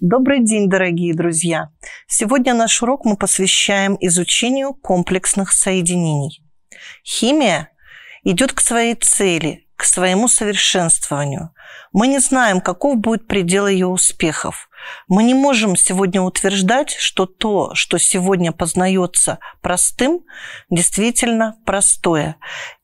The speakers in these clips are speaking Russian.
Добрый день, дорогие друзья! Сегодня наш урок мы посвящаем изучению комплексных соединений. Химия идет к своей цели, к своему совершенствованию. Мы не знаем, каков будет предел ее успехов. Мы не можем сегодня утверждать, что то, что сегодня познается простым, действительно простое.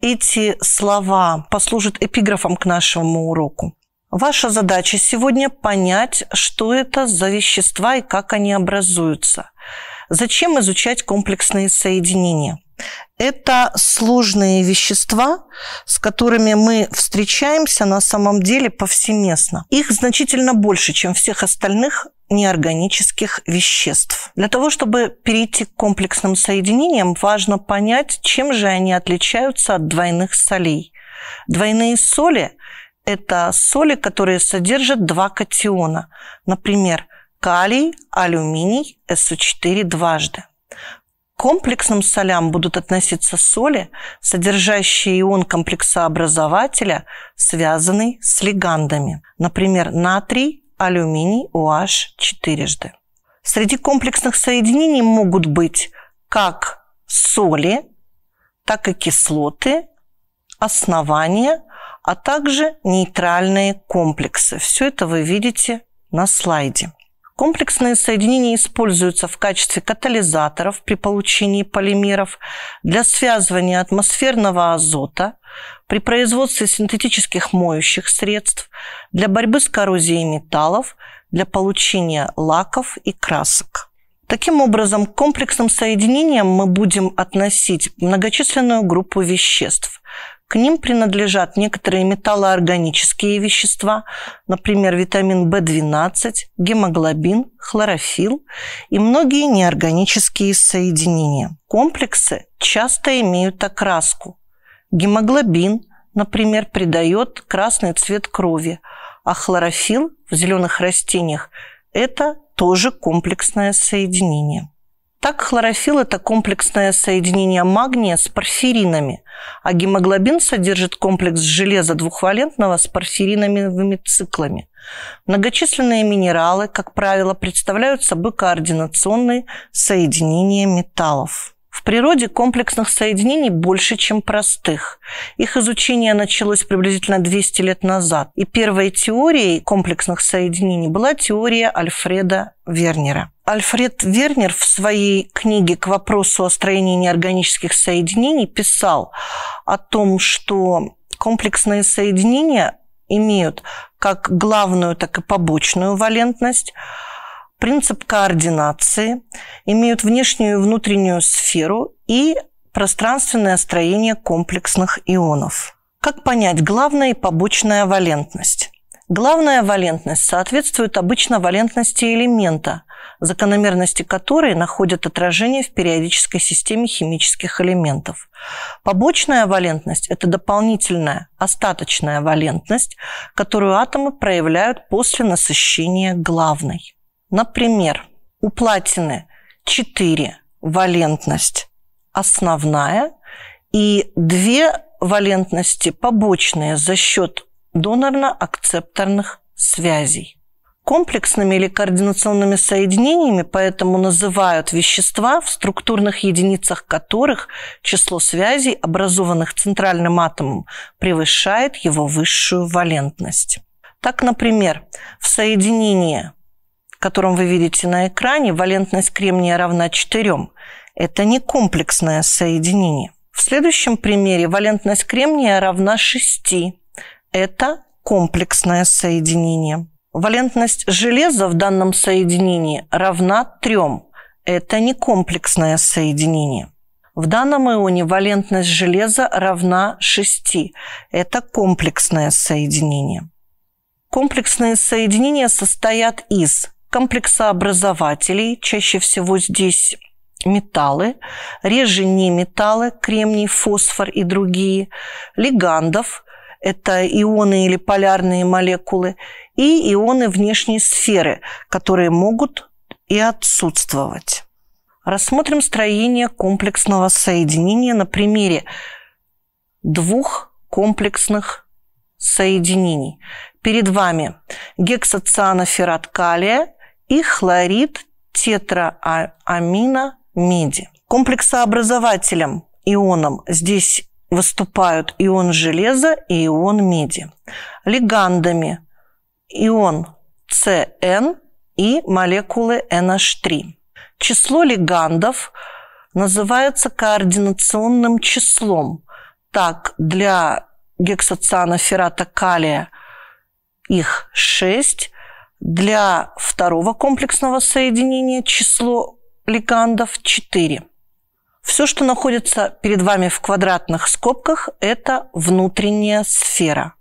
Эти слова послужат эпиграфом к нашему уроку. Ваша задача сегодня понять, что это за вещества и как они образуются. Зачем изучать комплексные соединения? Это сложные вещества, с которыми мы встречаемся на самом деле повсеместно. Их значительно больше, чем всех остальных неорганических веществ. Для того, чтобы перейти к комплексным соединениям, важно понять, чем же они отличаются от двойных солей. Двойные соли это соли, которые содержат два катиона. Например, калий, алюминий, СО4 дважды. К комплексным солям будут относиться соли, содержащие ион комплексообразователя, связанный с лигандами. Например, натрий, алюминий, OH четырежды. Среди комплексных соединений могут быть как соли, так и кислоты, основания – а также нейтральные комплексы. Все это вы видите на слайде. Комплексные соединения используются в качестве катализаторов при получении полимеров для связывания атмосферного азота, при производстве синтетических моющих средств, для борьбы с коррозией металлов, для получения лаков и красок. Таким образом, к комплексным соединениям мы будем относить многочисленную группу веществ, к ним принадлежат некоторые металлоорганические вещества, например, витамин В12, гемоглобин, хлорофилл и многие неорганические соединения. Комплексы часто имеют окраску. Гемоглобин, например, придает красный цвет крови, а хлорофилл в зеленых растениях – это тоже комплексное соединение. Так хлорофилл – это комплексное соединение магния с порфиринами, а гемоглобин содержит комплекс железа двухвалентного с порфириновыми циклами. Многочисленные минералы, как правило, представляют собой координационные соединения металлов. В природе комплексных соединений больше, чем простых. Их изучение началось приблизительно 200 лет назад, и первой теорией комплексных соединений была теория Альфреда Вернера. Альфред Вернер в своей книге к вопросу о строении неорганических соединений писал о том, что комплексные соединения имеют как главную, так и побочную валентность, принцип координации, имеют внешнюю и внутреннюю сферу и пространственное строение комплексных ионов. Как понять главная и побочная валентность? Главная валентность соответствует обычно валентности элемента, закономерности которой находят отражение в периодической системе химических элементов. Побочная валентность – это дополнительная остаточная валентность, которую атомы проявляют после насыщения главной. Например, у платины 4 валентность основная и 2 валентности побочные за счет донорно-акцепторных связей комплексными или координационными соединениями, поэтому называют вещества, в структурных единицах которых число связей, образованных центральным атомом, превышает его высшую валентность. Так, например, в соединении, котором вы видите на экране, валентность кремния равна 4. Это не комплексное соединение. В следующем примере валентность кремния равна 6. Это комплексное соединение. Валентность железа в данном соединении равна трем. Это не комплексное соединение. В данном ионе валентность железа равна 6. Это комплексное соединение. Комплексные соединения состоят из комплексообразователей, чаще всего здесь металлы, реже не металлы, кремний, фосфор и другие, легандов, это ионы или полярные молекулы, и ионы внешней сферы, которые могут и отсутствовать. Рассмотрим строение комплексного соединения на примере двух комплексных соединений. Перед вами гексоцианоферат калия и хлорид тетраамина меди. Комплексообразователем ионом здесь выступают ион железа и ион меди. лигандами ион CN и молекулы NH3. Число лигандов называется координационным числом. Так, для гексоцианоферата калия их 6, для второго комплексного соединения число лигандов 4. Все, что находится перед вами в квадратных скобках, это внутренняя сфера.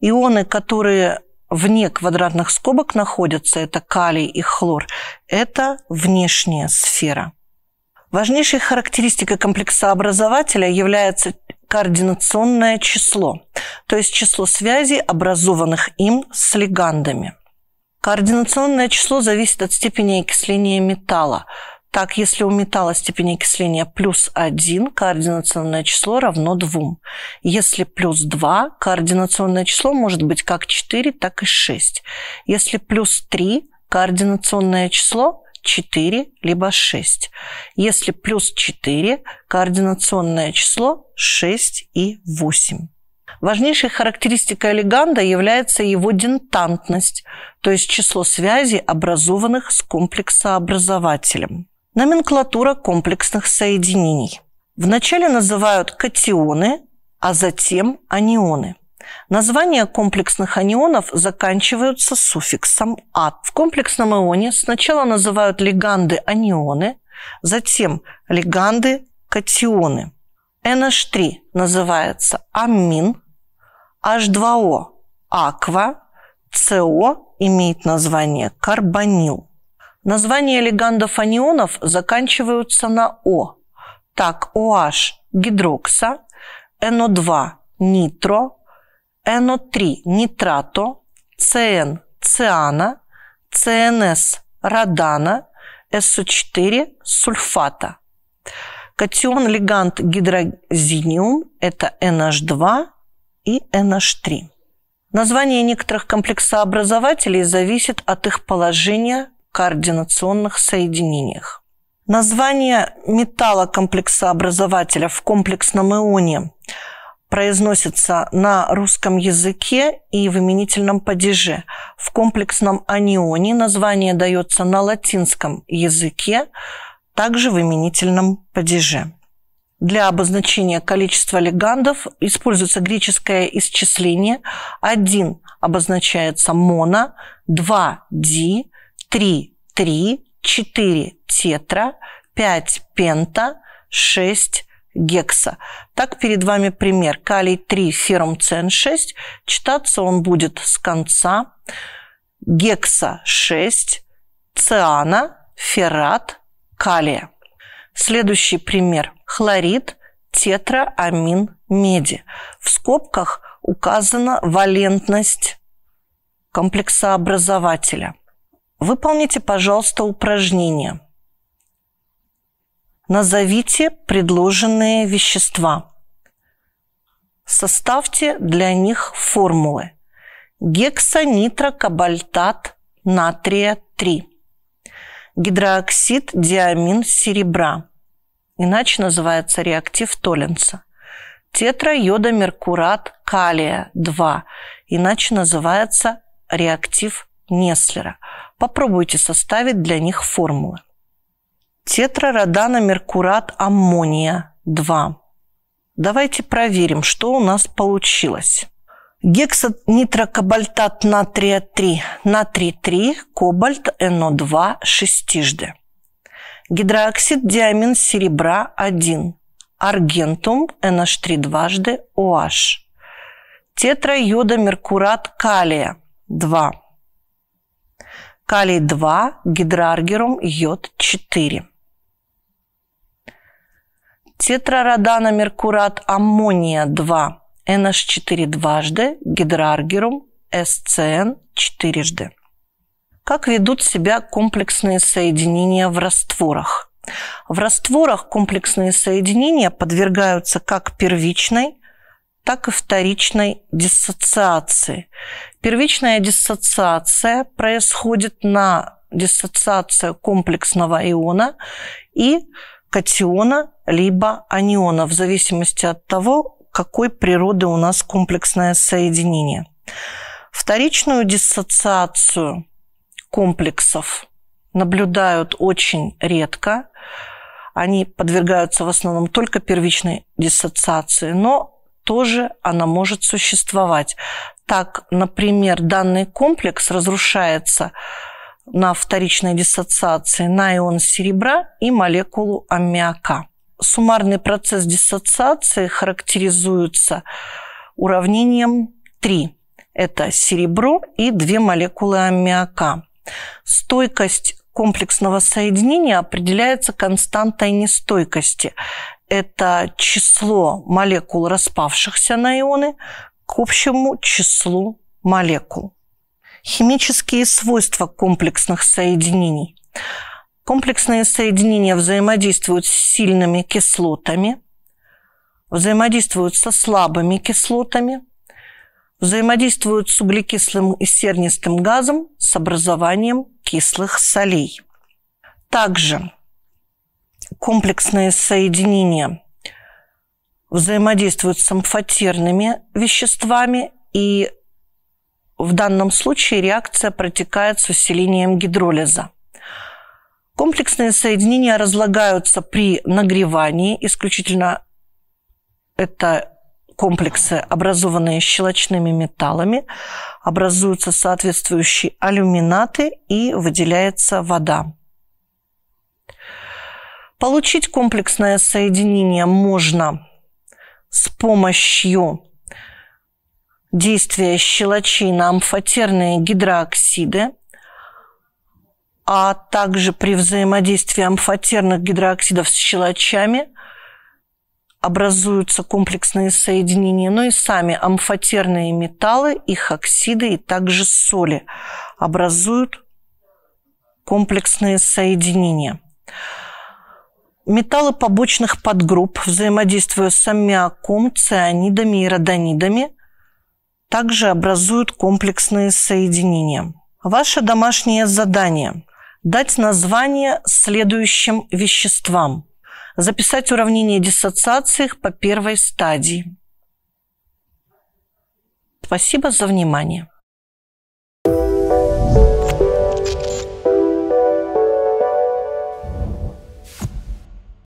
Ионы, которые вне квадратных скобок находятся, это калий и хлор, это внешняя сфера. Важнейшей характеристикой комплексообразователя является координационное число, то есть число связей, образованных им с легандами. Координационное число зависит от степени окисления металла – так, если у металла степень окисления плюс 1, координационное число равно 2. Если плюс 2, координационное число может быть как 4, так и 6. Если плюс 3, координационное число 4 либо 6. Если плюс 4, координационное число 6 и 8. Важнейшей характеристикой олиганда является его дентантность, то есть число связей, образованных с комплексообразователем. Номенклатура комплексных соединений. Вначале называют катионы, а затем анионы. Названия комплексных анионов заканчиваются суффиксом «ат». В комплексном ионе сначала называют лиганды анионы, затем лиганды катионы. NH3 называется амин, H2O – аква, CO имеет название карбонил. Названия легандов-анионов заканчиваются на «о». Так, OH – гидрокса, NO2 – нитро, NO3 – нитрато, CN – циана, CNS – радана, SO4 – сульфата. Катион-легант гидрозиниум – это NH2 и NH3. Название некоторых комплексообразователей зависит от их положения координационных соединениях. Название металлокомплексообразователя в комплексном ионе произносится на русском языке и в именительном падеже. В комплексном анионе название дается на латинском языке, также в именительном падеже. Для обозначения количества легандов используется греческое исчисление. один обозначается моно, два ди, 3, 3, 4 тетра, 5 пента, 6 гекса. Так перед вами пример. Калий 3, ферум CN6. Читаться он будет с конца. Гекса 6, циана, феррат, калия. Следующий пример. Хлорид, тетра амин меди. В скобках указана валентность комплексообразователя – Выполните, пожалуйста, упражнение. Назовите предложенные вещества. Составьте для них формулы. Гексанитрокобальтат натрия 3. Гидрооксид диамин серебра. Иначе называется реактив Толенца. Тетрайодомеркурат калия 2. Иначе называется реактив Неслера. Попробуйте составить для них формулы. Тетрародана меркурат аммония 2. Давайте проверим, что у нас получилось. Гексанитрокобальтат натрия 3, натрий 3, кобальт НО2 шестижды. Гидрооксид диамин серебра 1, аргентум NH3 дважды OH. Тетрайода меркурат калия 2 калий-2, гидраргерум, йод-4. Тетрародана-меркурат аммония-2, NH4 дважды, гидраргерум, СЦН четырежды Как ведут себя комплексные соединения в растворах? В растворах комплексные соединения подвергаются как первичной, так и вторичной диссоциации. Первичная диссоциация происходит на диссоциацию комплексного иона и катиона либо аниона, в зависимости от того, какой природы у нас комплексное соединение. Вторичную диссоциацию комплексов наблюдают очень редко. Они подвергаются в основном только первичной диссоциации, но тоже она может существовать. Так, например, данный комплекс разрушается на вторичной диссоциации на ион серебра и молекулу аммиака. Суммарный процесс диссоциации характеризуется уравнением 3. Это серебро и две молекулы аммиака. Стойкость комплексного соединения определяется константой нестойкости это число молекул, распавшихся на ионы, к общему числу молекул. Химические свойства комплексных соединений. Комплексные соединения взаимодействуют с сильными кислотами, взаимодействуют со слабыми кислотами, взаимодействуют с углекислым и сернистым газом с образованием кислых солей. Также комплексные соединения взаимодействуют с амфотерными веществами, и в данном случае реакция протекает с усилением гидролиза. Комплексные соединения разлагаются при нагревании, исключительно это комплексы, образованные щелочными металлами, образуются соответствующие алюминаты и выделяется вода. Получить комплексное соединение можно с помощью действия щелочей на амфотерные гидрооксиды, а также при взаимодействии амфотерных гидрооксидов с щелочами образуются комплексные соединения, но ну и сами амфотерные металлы, их оксиды и также соли образуют комплексные соединения – Металлы побочных подгрупп, взаимодействуя с аммиаком, цианидами и родонидами, также образуют комплексные соединения. Ваше домашнее задание – дать название следующим веществам. Записать уравнение диссоциации по первой стадии. Спасибо за внимание.